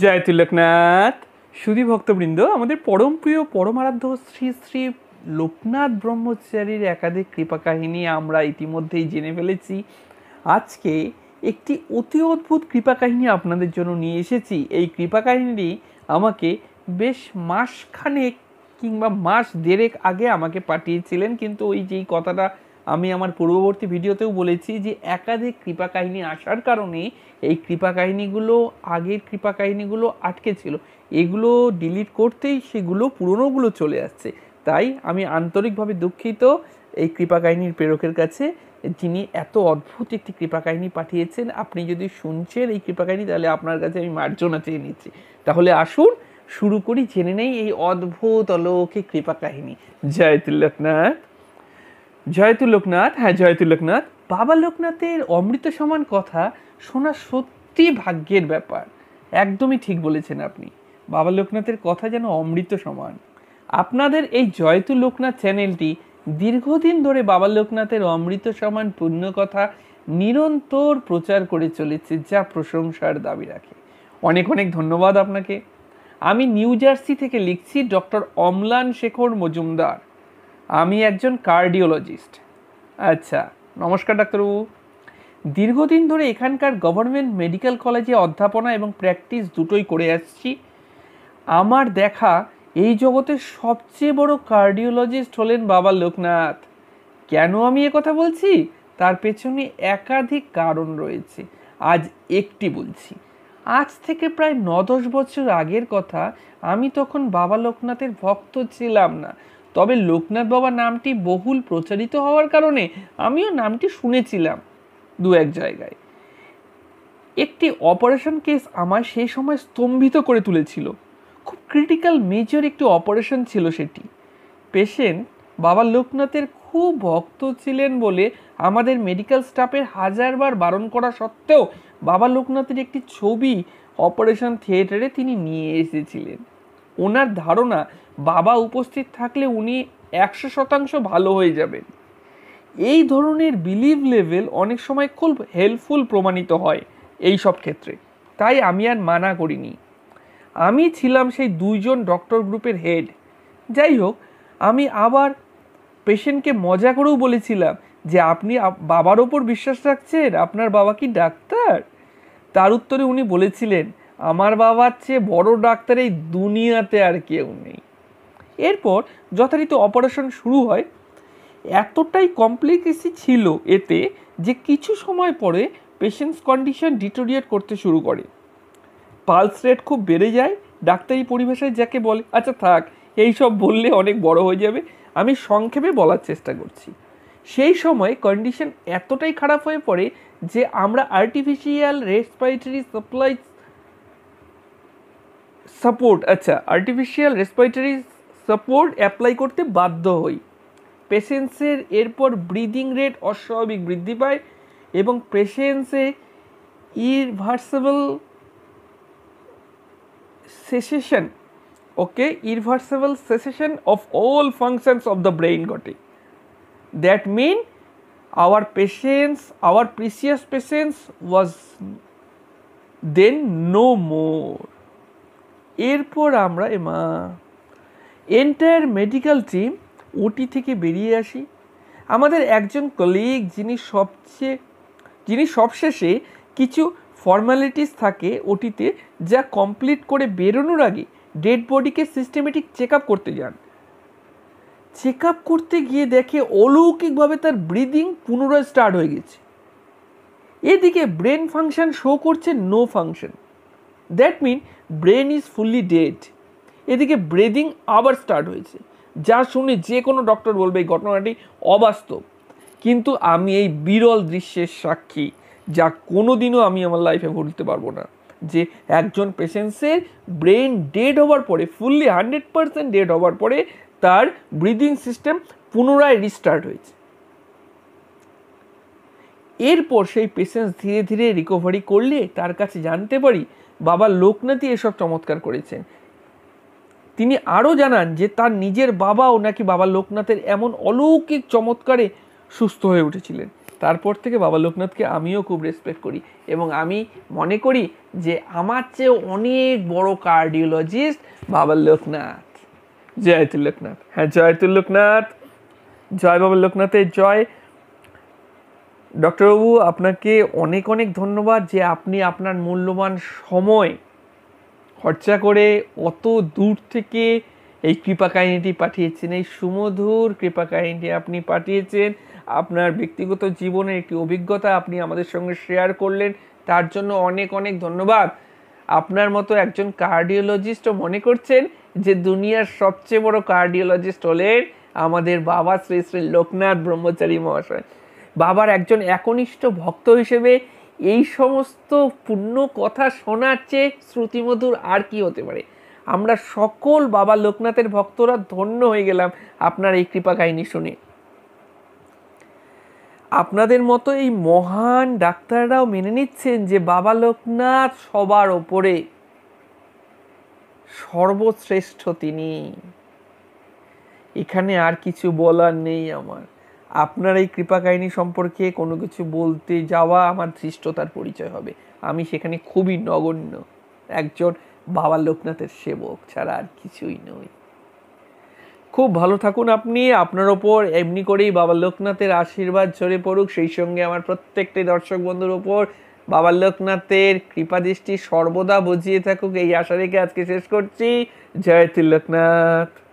জয় তিলকনাথ সুধী ভক্তবৃন্দ আমাদের পরম প্রিয় পরমারাধ্য শ্রী শ্রী লোকনাথ ব্রহ্মচারীর একাধিক কৃপা কাহিনী আমরা ইতিমধ্যেই জেনে ফেলেছি আজকে একটি অতি অদ্ভুত কৃপা কাহিনী আপনাদের জন্য নিয়ে এসেছি এই কৃপা কাহিনীটি আমাকে বেশ মাসখানেক কিংবা মাস দেড়েক আগে আমাকে পাঠিয়েছিলেন কিন্তু ওই যেই কথাটা আমি আমার পূর্ববর্তী ভিডিওতেও বলেছি যে একাধিক কৃপা কাহিনী আসার কারণে এই কৃপা কাহিনীগুলো আগের কৃপা কাহিনীগুলো আটকে ছিল এগুলো ডিলিট করতেই সেগুলো পুরনোগুলো চলে আসছে তাই আমি আন্তরিকভাবে দুঃখিত এই কৃপা কাহিনীর প্রেরকের কাছে যিনি এত অদ্ভুত একটি কৃপা কাহিনী পাঠিয়েছেন আপনি যদি শুনছেন এই কৃপা কাহিনী তাহলে আপনার কাছে আমি মার্জনা চেয়ে নিচ্ছি তাহলে আসুন শুরু করি জেনে নেই এই অদ্ভুত অলৌকিক কৃপা কাহিনী জয় তিলকনাথ জয়তু লোকনাথ হ্যাঁ জয়তু লোকনাথ বাবা লোকনাথের অমৃত সমান কথা শোনা সত্যি ভাগ্যের ব্যাপার একদমই ঠিক বলেছেন আপনি বাবা লোকনাথের কথা যেন অমৃত সমান আপনাদের এই জয়তু লোকনাথ চ্যানেলটি দীর্ঘদিন ধরে বাবা লোকনাথের অমৃত সমান পুণ্যকথা নিরন্তর প্রচার করে চলেছে যা প্রশংসার দাবি রাখে অনেক অনেক ধন্যবাদ আপনাকে আমি নিউ জার্সি থেকে লিখছি ডক্টর অমলান শেখর মজুমদার আমি একজন কার্ডিওলজিস্ট আচ্ছা নমস্কার ডাক্তারবাবু দীর্ঘদিন ধরে এখানকার গভর্নমেন্ট মেডিকেল কলেজে অধ্যাপনা এবং প্র্যাকটিস দুটোই করে আসছি আমার দেখা এই জগতের সবচেয়ে বড় কার্ডিওলজিস্ট হলেন বাবা লোকনাথ কেন আমি কথা বলছি তার পেছনে একাধিক কারণ রয়েছে আজ একটি বলছি আজ থেকে প্রায় ন দশ বছর আগের কথা আমি তখন বাবা লোকনাথের ভক্ত ছিলাম না তবে লোকনাথ বাবা নামটি বহুল প্রচারিত হওয়ার কারণে আমিও নামটি শুনেছিলাম দু এক জায়গায় একটি অপারেশন কেস আমার সেই সময় স্তম্ভিত করে তুলেছিল খুব ক্রিটিক্যাল মেজর একটি অপারেশন ছিল সেটি পেশেন্ট বাবা লোকনাথের খুব ভক্ত ছিলেন বলে আমাদের মেডিকেল স্টাফের হাজারবার বারণ করা সত্ত্বেও বাবা লোকনাথের একটি ছবি অপারেশন থিয়েটারে তিনি নিয়ে এসেছিলেন ওনার ধারণা বাবা উপস্থিত থাকলে উনি একশো শতাংশ ভালো হয়ে যাবেন এই ধরনের বিলিভ লেভেল অনেক সময় খুব হেল্পফুল প্রমাণিত হয় এই সব ক্ষেত্রে তাই আমি আর মানা করিনি আমি ছিলাম সেই দুইজন ডক্টর গ্রুপের হেড যাই হোক আমি আবার পেশেন্টকে মজা করেও বলেছিলাম যে আপনি বাবার ওপর বিশ্বাস রাখছেন আপনার বাবা কি ডাক্তার তার উত্তরে উনি বলেছিলেন আমার বাবার চেয়ে বড় ডাক্তার এই দুনিয়াতে আর কেউ নেই এরপর যথারীতি অপারেশন শুরু হয় এতটাই কমপ্লিকেসি ছিল এতে যে কিছু সময় পরে পেশেন্টস কন্ডিশন ডিটোরিয়েট করতে শুরু করে পালস রেট খুব বেড়ে যায় ডাক্তারি পরিবেশে যাকে বলে আচ্ছা থাক এই সব বললে অনেক বড় হয়ে যাবে আমি সংক্ষেপে বলার চেষ্টা করছি সেই সময় কন্ডিশন এতটাই খারাপ হয়ে পড়ে যে আমরা আর্টিফিশিয়াল রেসপিরেটরি সাপ্লাই সাপোর্ট আচ্ছা আর্টিফিশিয়াল রেসপিরেটরি সাপোর্ট অ্যাপ্লাই করতে বাধ্য হই পেশেন্টসের এরপর ব্রিদিং রেট অস্বাভাবিক বৃদ্ধি পায় এবং পেশেন্টসে irreversible cessation okay irreversible cessation of all functions of the brain ঘটে that mean our patients our precious patients was then no more এরপর আমরা এমা এন্টায়ার মেডিকেল টিম ওটি থেকে বেরিয়ে আসি আমাদের একজন কলিগ যিনি সবচেয়ে যিনি সবশেষে কিছু ফর্মালিটিস থাকে ওটিতে যা কমপ্লিট করে বেরোনোর আগে ডেড বডিকে সিস্টেমেটিক চেক আপ করতে যান চেক আপ করতে গিয়ে দেখে অলৌকিকভাবে তার ব্রিদিং পুনরায় স্টার্ট হয়ে গেছে এদিকে ব্রেন ফাংশন শো করছে no function that mean brain is fully dead এদিকে ব্রেদিং আবার স্টার্ট হয়েছে যা শুনে যে কোনো ডক্টর বলবে এই ঘটনাটি অবাস্তব কিন্তু আমি এই বিরল দৃশ্যের সাক্ষী যা কোনো দিনও আমি আমার লাইফে ভুলতে পারবো না যে একজন পেশেন্টসের ব্রেন ডেড হওয়ার পরে ফুললি হান্ড্রেড পারসেন্ট ডেড হওয়ার পরে তার ব্রিদিং সিস্টেম পুনরায় রিস্টার্ট হয়েছে এরপর সেই পেশেন্টস ধীরে ধীরে রিকভারি করলে তার কাছে জানতে পারি বাবা লোকনাথই এসব চমৎকার করেছেন তিনি আরও জানান যে তার নিজের বাবাও নাকি বাবা লোকনাথের এমন অলৌকিক চমৎকারে সুস্থ হয়ে উঠেছিলেন তারপর থেকে বাবা লোকনাথকে আমিও খুব রেসপেক্ট করি এবং আমি মনে করি যে আমার চেয়েও অনেক বড় কার্ডিওলজিস্ট বাবা লোকনাথ জয় লোকনাথ হ্যাঁ জয় লোকনাথ জয় বাবা লোকনাথের জয় ডক্টরবাবু আপনাকে অনেক অনেক ধন্যবাদ যে আপনি আপনার মূল্যবান সময় খরচা করে অত দূর থেকে এই কৃপা কাহিনীটি পাঠিয়েছেন এই সুমধুর কৃপা কাহিনীটি আপনি পাঠিয়েছেন আপনার ব্যক্তিগত জীবনের একটি অভিজ্ঞতা আপনি আমাদের সঙ্গে শেয়ার করলেন তার জন্য অনেক অনেক ধন্যবাদ আপনার মতো একজন কার্ডিওলজিস্টও মনে করছেন যে দুনিয়ার সবচেয়ে বড় কার্ডিওলজিস্ট হলেন আমাদের বাবা শ্রী শ্রী লোকনাথ ব্রহ্মচারী মহাশয় বাবার একজন একনিষ্ঠ ভক্ত হিসেবে এই সমস্ত পূর্ণ কথা শোনার চেয়ে শ্রুতিমধুর আর কি হতে পারে আমরা সকল বাবা লোকনাথের ভক্তরা ধন্য হয়ে গেলাম আপনার এই কৃপা কাহিনী শুনে আপনাদের মতো এই মহান ডাক্তাররাও মেনে নিচ্ছেন যে বাবা লোকনাথ সবার ওপরে সর্বশ্রেষ্ঠ তিনি এখানে আর কিছু বলার নেই আমার আপনার এই কৃপা কাহিনী সম্পর্কে কোনো কিছু বলতে যাওয়া আমার ধৃষ্টতার পরিচয় হবে আমি সেখানে খুবই নগণ্য একজন বাবা লোকনাথের সেবক ছাড়া আর কিছুই নই খুব ভালো থাকুন আপনি আপনার ওপর এমনি করেই বাবা লোকনাথের আশীর্বাদ ঝরে পড়ুক সেই সঙ্গে আমার প্রত্যেকটি দর্শক বন্ধুর ওপর বাবা লোকনাথের কৃপা দৃষ্টি সর্বদা বুঝিয়ে থাকুক এই আশা রেখে আজকে শেষ করছি জয় তিলকনাথ